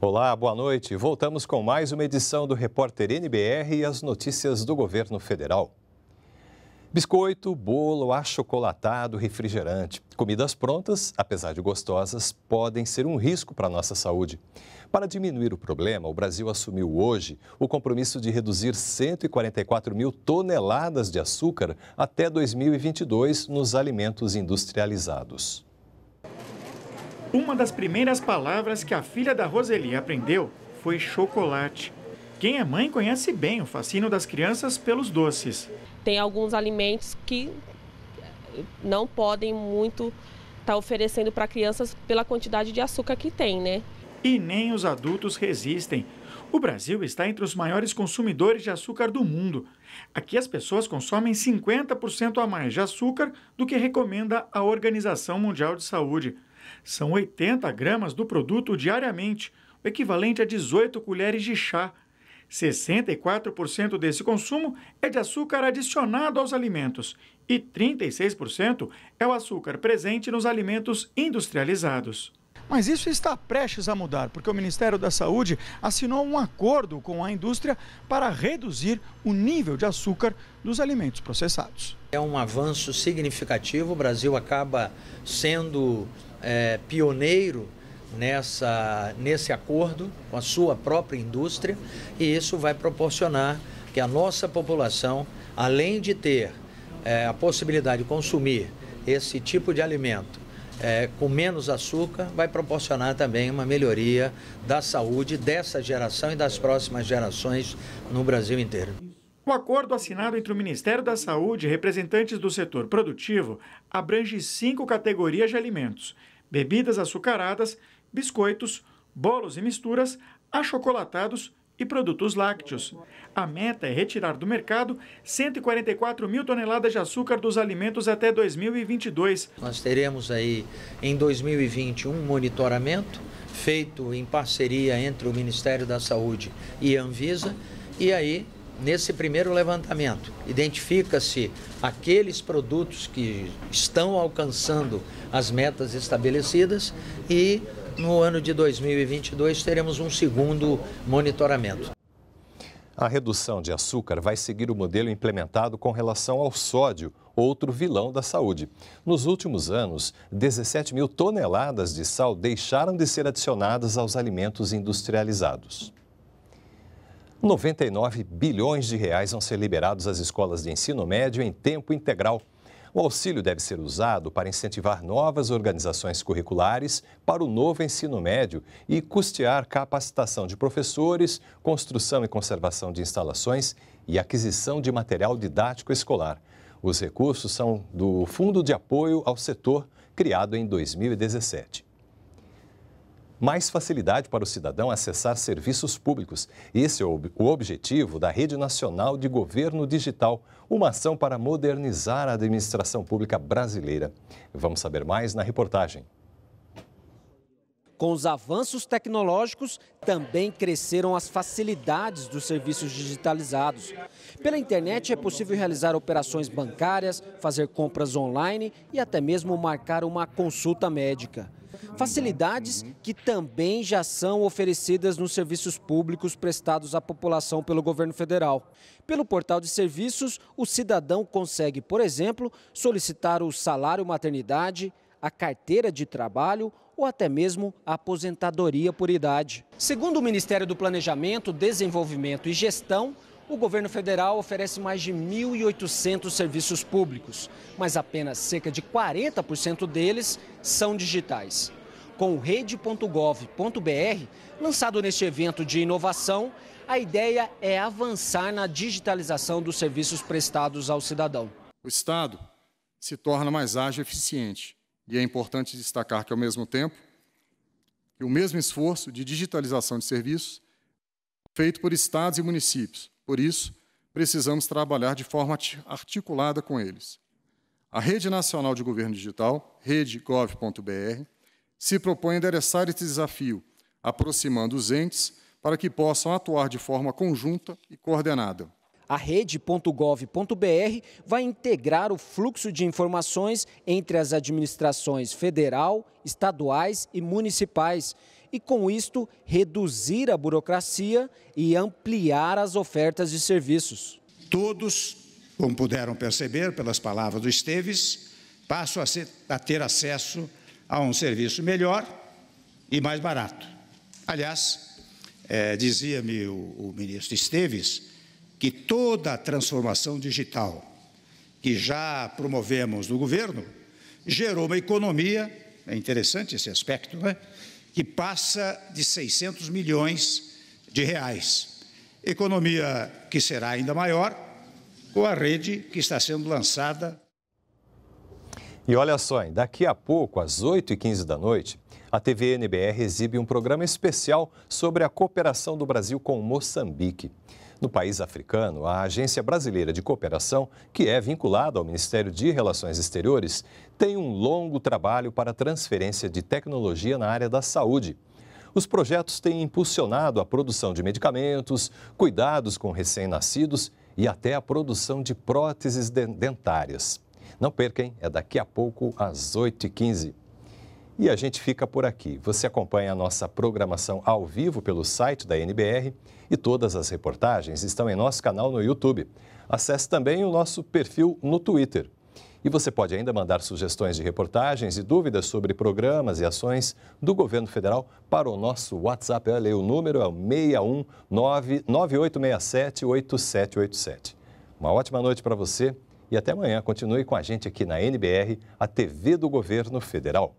Olá, boa noite. Voltamos com mais uma edição do Repórter NBR e as notícias do governo federal. Biscoito, bolo, achocolatado, refrigerante. Comidas prontas, apesar de gostosas, podem ser um risco para a nossa saúde. Para diminuir o problema, o Brasil assumiu hoje o compromisso de reduzir 144 mil toneladas de açúcar até 2022 nos alimentos industrializados. Uma das primeiras palavras que a filha da Roseli aprendeu foi chocolate. Quem é mãe conhece bem o fascínio das crianças pelos doces. Tem alguns alimentos que não podem muito estar tá oferecendo para crianças pela quantidade de açúcar que tem, né? E nem os adultos resistem. O Brasil está entre os maiores consumidores de açúcar do mundo. Aqui as pessoas consomem 50% a mais de açúcar do que recomenda a Organização Mundial de Saúde. São 80 gramas do produto diariamente, o equivalente a 18 colheres de chá. 64% desse consumo é de açúcar adicionado aos alimentos e 36% é o açúcar presente nos alimentos industrializados. Mas isso está prestes a mudar, porque o Ministério da Saúde assinou um acordo com a indústria para reduzir o nível de açúcar dos alimentos processados. É um avanço significativo, o Brasil acaba sendo é, pioneiro nessa, nesse acordo com a sua própria indústria e isso vai proporcionar que a nossa população, além de ter é, a possibilidade de consumir esse tipo de alimento é, com menos açúcar, vai proporcionar também uma melhoria da saúde dessa geração e das próximas gerações no Brasil inteiro. O acordo assinado entre o Ministério da Saúde e representantes do setor produtivo abrange cinco categorias de alimentos: bebidas açucaradas, biscoitos, bolos e misturas, achocolatados e produtos lácteos. A meta é retirar do mercado 144 mil toneladas de açúcar dos alimentos até 2022. Nós teremos aí em 2020 um monitoramento feito em parceria entre o Ministério da Saúde e a Anvisa e aí nesse primeiro levantamento, identifica-se aqueles produtos que estão alcançando as metas estabelecidas e no ano de 2022 teremos um segundo monitoramento. A redução de açúcar vai seguir o modelo implementado com relação ao sódio, outro vilão da saúde. Nos últimos anos, 17 mil toneladas de sal deixaram de ser adicionadas aos alimentos industrializados. 99 bilhões de reais vão ser liberados às escolas de ensino médio em tempo integral. O auxílio deve ser usado para incentivar novas organizações curriculares para o novo ensino médio e custear capacitação de professores, construção e conservação de instalações e aquisição de material didático escolar. Os recursos são do Fundo de Apoio ao Setor, criado em 2017 mais facilidade para o cidadão acessar serviços públicos. Esse é o objetivo da Rede Nacional de Governo Digital, uma ação para modernizar a administração pública brasileira. Vamos saber mais na reportagem. Com os avanços tecnológicos, também cresceram as facilidades dos serviços digitalizados. Pela internet é possível realizar operações bancárias, fazer compras online e até mesmo marcar uma consulta médica. Facilidades que também já são oferecidas nos serviços públicos prestados à população pelo governo federal. Pelo portal de serviços, o cidadão consegue, por exemplo, solicitar o salário maternidade, a carteira de trabalho ou até mesmo a aposentadoria por idade. Segundo o Ministério do Planejamento, Desenvolvimento e Gestão, o governo federal oferece mais de 1.800 serviços públicos, mas apenas cerca de 40% deles são digitais. Com o rede.gov.br, lançado neste evento de inovação, a ideia é avançar na digitalização dos serviços prestados ao cidadão. O Estado se torna mais ágil e eficiente. E é importante destacar que, ao mesmo tempo, o mesmo esforço de digitalização de serviços feito por estados e municípios. Por isso, precisamos trabalhar de forma articulada com eles. A Rede Nacional de Governo Digital, redegov.br, se propõe a endereçar esse desafio, aproximando os entes para que possam atuar de forma conjunta e coordenada. A rede.gov.br vai integrar o fluxo de informações entre as administrações federal, estaduais e municipais e, com isto, reduzir a burocracia e ampliar as ofertas de serviços. Todos, como puderam perceber pelas palavras do Esteves, passam a, ser, a ter acesso a um serviço melhor e mais barato. Aliás, é, dizia-me o, o ministro Esteves que toda a transformação digital que já promovemos no governo gerou uma economia, é interessante esse aspecto, né? que passa de 600 milhões de reais. Economia que será ainda maior com a rede que está sendo lançada. E olha só, daqui a pouco, às 8h15 da noite, a TV NBR exibe um programa especial sobre a cooperação do Brasil com Moçambique. No país africano, a Agência Brasileira de Cooperação, que é vinculada ao Ministério de Relações Exteriores, tem um longo trabalho para transferência de tecnologia na área da saúde. Os projetos têm impulsionado a produção de medicamentos, cuidados com recém-nascidos e até a produção de próteses dentárias. Não perca, hein? É daqui a pouco às 8h15. E a gente fica por aqui. Você acompanha a nossa programação ao vivo pelo site da NBR e todas as reportagens estão em nosso canal no YouTube. Acesse também o nosso perfil no Twitter. E você pode ainda mandar sugestões de reportagens e dúvidas sobre programas e ações do governo federal para o nosso WhatsApp. Olha aí, o número é o 619-9867-8787. Uma ótima noite para você e até amanhã. Continue com a gente aqui na NBR, a TV do Governo Federal.